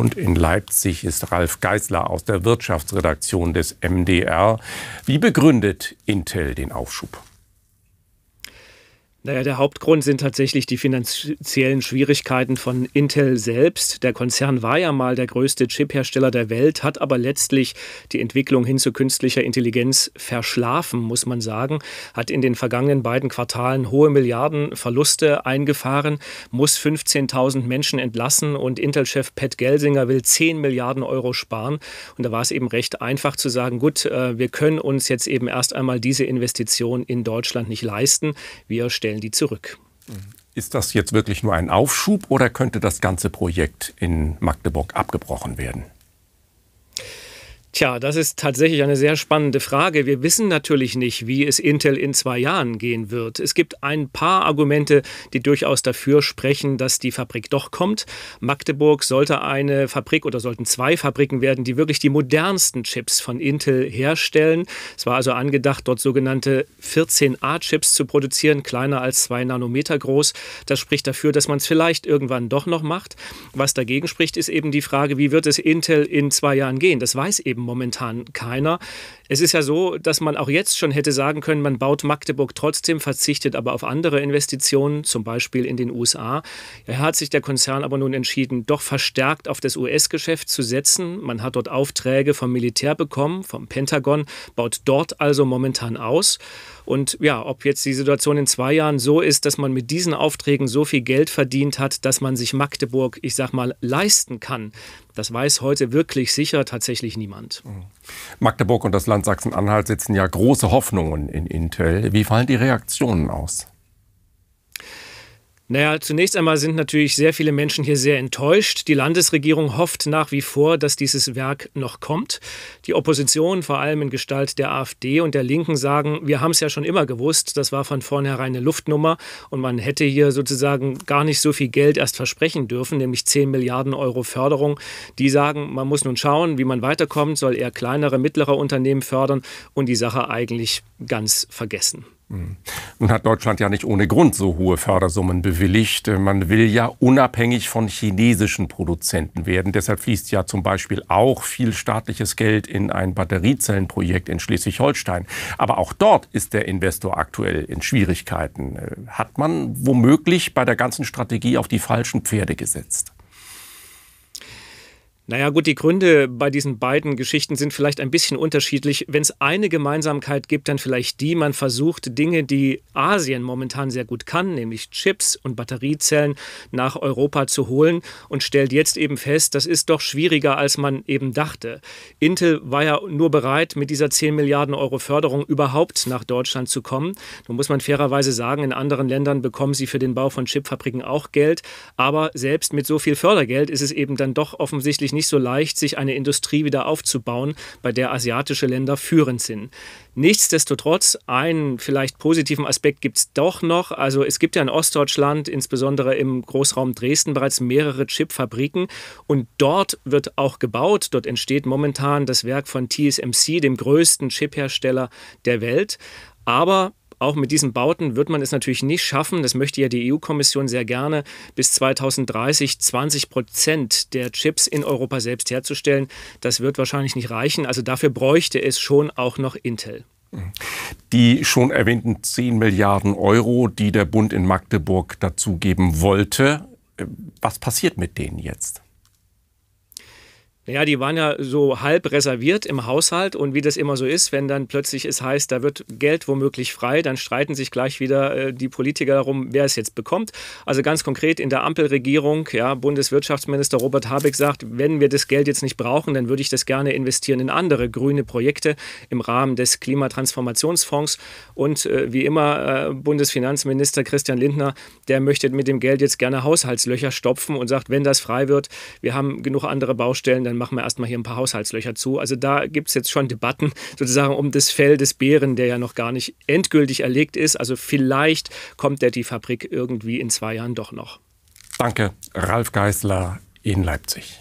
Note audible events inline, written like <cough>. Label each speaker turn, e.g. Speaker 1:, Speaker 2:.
Speaker 1: Und in Leipzig ist Ralf Geißler aus der Wirtschaftsredaktion des MDR. Wie begründet Intel den Aufschub?
Speaker 2: Naja, der Hauptgrund sind tatsächlich die finanziellen Schwierigkeiten von Intel selbst. Der Konzern war ja mal der größte Chip-Hersteller der Welt, hat aber letztlich die Entwicklung hin zu künstlicher Intelligenz verschlafen, muss man sagen, hat in den vergangenen beiden Quartalen hohe Milliardenverluste eingefahren, muss 15.000 Menschen entlassen und Intel-Chef Pat Gelsinger will 10 Milliarden Euro sparen. Und da war es eben recht einfach zu sagen, gut, äh, wir können uns jetzt eben erst einmal diese Investition in Deutschland nicht leisten. Wir stellen stellen die zurück.
Speaker 1: Ist das jetzt wirklich nur ein Aufschub oder könnte das ganze Projekt in Magdeburg abgebrochen werden?
Speaker 2: Tja, das ist tatsächlich eine sehr spannende Frage. Wir wissen natürlich nicht, wie es Intel in zwei Jahren gehen wird. Es gibt ein paar Argumente, die durchaus dafür sprechen, dass die Fabrik doch kommt. Magdeburg sollte eine Fabrik oder sollten zwei Fabriken werden, die wirklich die modernsten Chips von Intel herstellen. Es war also angedacht, dort sogenannte 14A-Chips zu produzieren, kleiner als zwei Nanometer groß. Das spricht dafür, dass man es vielleicht irgendwann doch noch macht. Was dagegen spricht, ist eben die Frage, wie wird es Intel in zwei Jahren gehen? Das weiß eben eben momentan keiner. Es ist ja so, dass man auch jetzt schon hätte sagen können, man baut Magdeburg trotzdem, verzichtet aber auf andere Investitionen, zum Beispiel in den USA. Hier hat sich der Konzern aber nun entschieden, doch verstärkt auf das US-Geschäft zu setzen. Man hat dort Aufträge vom Militär bekommen, vom Pentagon, baut dort also momentan aus. Und ja, ob jetzt die Situation in zwei Jahren so ist, dass man mit diesen Aufträgen so viel Geld verdient hat, dass man sich Magdeburg, ich sag mal, leisten kann, das weiß heute wirklich sicher tatsächlich niemand. Mhm.
Speaker 1: Magdeburg und das Land Sachsen-Anhalt setzen ja große Hoffnungen in Intel. Wie fallen die Reaktionen aus?
Speaker 2: Naja, zunächst einmal sind natürlich sehr viele Menschen hier sehr enttäuscht. Die Landesregierung hofft nach wie vor, dass dieses Werk noch kommt. Die Opposition, vor allem in Gestalt der AfD und der Linken, sagen, wir haben es ja schon immer gewusst, das war von vornherein eine Luftnummer und man hätte hier sozusagen gar nicht so viel Geld erst versprechen dürfen, nämlich 10 Milliarden Euro Förderung. Die sagen, man muss nun schauen, wie man weiterkommt, soll eher kleinere, mittlere Unternehmen fördern und die Sache eigentlich ganz vergessen.
Speaker 1: Hm. Nun hat Deutschland ja nicht ohne Grund so hohe Fördersummen bewilligt. Äh, man will ja unabhängig von chinesischen Produzenten werden. Deshalb fließt ja zum Beispiel auch viel staatliches Geld in ein Batteriezellenprojekt in Schleswig-Holstein. Aber auch dort ist der Investor aktuell in Schwierigkeiten. Äh, hat man womöglich bei der ganzen Strategie auf die falschen Pferde gesetzt?
Speaker 2: Naja gut, die Gründe bei diesen beiden Geschichten sind vielleicht ein bisschen unterschiedlich. Wenn es eine Gemeinsamkeit gibt, dann vielleicht die, man versucht Dinge, die Asien momentan sehr gut kann, nämlich Chips und Batteriezellen nach Europa zu holen und stellt jetzt eben fest, das ist doch schwieriger, als man eben dachte. Intel war ja nur bereit, mit dieser 10 Milliarden Euro Förderung überhaupt nach Deutschland zu kommen. Da muss man fairerweise sagen, in anderen Ländern bekommen sie für den Bau von Chipfabriken auch Geld. Aber selbst mit so viel Fördergeld ist es eben dann doch offensichtlich nicht nicht so leicht, sich eine Industrie wieder aufzubauen, bei der asiatische Länder führend sind. Nichtsdestotrotz, einen vielleicht positiven Aspekt gibt es doch noch. Also es gibt ja in Ostdeutschland, insbesondere im Großraum Dresden, bereits mehrere Chipfabriken und dort wird auch gebaut. Dort entsteht momentan das Werk von TSMC, dem größten Chiphersteller der Welt. Aber auch mit diesen Bauten wird man es natürlich nicht schaffen, das möchte ja die EU-Kommission sehr gerne, bis 2030 20 Prozent der Chips in Europa selbst herzustellen. Das wird wahrscheinlich nicht reichen. Also dafür bräuchte es schon auch noch Intel.
Speaker 1: Die schon erwähnten 10 Milliarden Euro, die der Bund in Magdeburg dazugeben wollte, äh, was passiert mit denen jetzt?
Speaker 2: Naja, die waren ja so halb reserviert im Haushalt und wie das immer so ist, wenn dann plötzlich es heißt, da wird Geld womöglich frei, dann streiten sich gleich wieder äh, die Politiker darum, wer es jetzt bekommt. Also ganz konkret in der Ampelregierung, ja, Bundeswirtschaftsminister Robert Habeck sagt, wenn wir das Geld jetzt nicht brauchen, dann würde ich das gerne investieren in andere grüne Projekte im Rahmen des Klimatransformationsfonds. Und äh, wie immer, äh, Bundesfinanzminister Christian Lindner, der möchte mit dem Geld jetzt gerne Haushaltslöcher stopfen und sagt, wenn das frei wird, wir haben genug andere Baustellen, dann machen wir erstmal hier ein paar Haushaltslöcher zu. Also da gibt es jetzt schon Debatten <laughs> sozusagen um das Fell des Bären, der ja noch gar nicht endgültig erlegt ist. Also vielleicht kommt der die Fabrik irgendwie in zwei Jahren doch noch.
Speaker 1: Danke, Ralf Geißler in Leipzig.